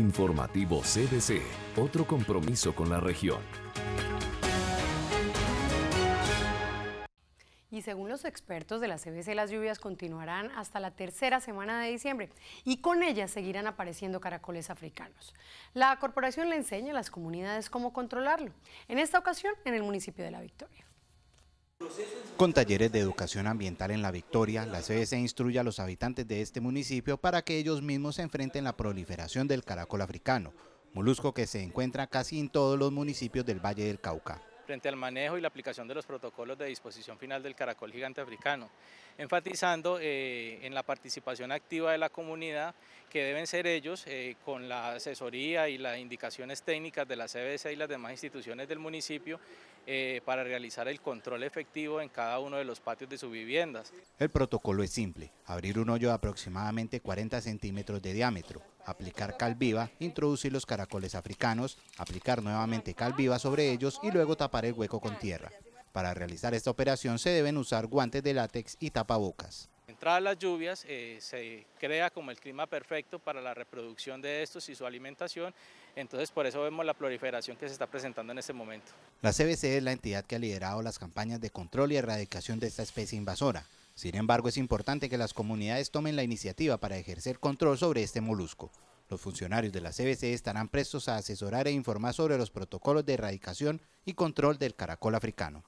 Informativo CDC, otro compromiso con la región. Y según los expertos de la CBC, las lluvias continuarán hasta la tercera semana de diciembre y con ellas seguirán apareciendo caracoles africanos. La corporación le enseña a las comunidades cómo controlarlo, en esta ocasión en el municipio de La Victoria. Con talleres de educación ambiental en La Victoria, la CDC instruye a los habitantes de este municipio para que ellos mismos se enfrenten la proliferación del caracol africano, molusco que se encuentra casi en todos los municipios del Valle del Cauca. Frente al manejo y la aplicación de los protocolos de disposición final del caracol gigante africano, enfatizando eh, en la participación activa de la comunidad que deben ser ellos, eh, con la asesoría y las indicaciones técnicas de la CBC y las demás instituciones del municipio, eh, para realizar el control efectivo en cada uno de los patios de sus viviendas. El protocolo es simple, abrir un hoyo de aproximadamente 40 centímetros de diámetro, aplicar cal viva, introducir los caracoles africanos, aplicar nuevamente cal viva sobre ellos y luego tapar el hueco con tierra. Para realizar esta operación se deben usar guantes de látex y tapabocas. Entradas las lluvias, eh, se crea como el clima perfecto para la reproducción de estos y su alimentación, entonces por eso vemos la proliferación que se está presentando en este momento. La CBC es la entidad que ha liderado las campañas de control y erradicación de esta especie invasora. Sin embargo, es importante que las comunidades tomen la iniciativa para ejercer control sobre este molusco. Los funcionarios de la CBC estarán prestos a asesorar e informar sobre los protocolos de erradicación y control del caracol africano.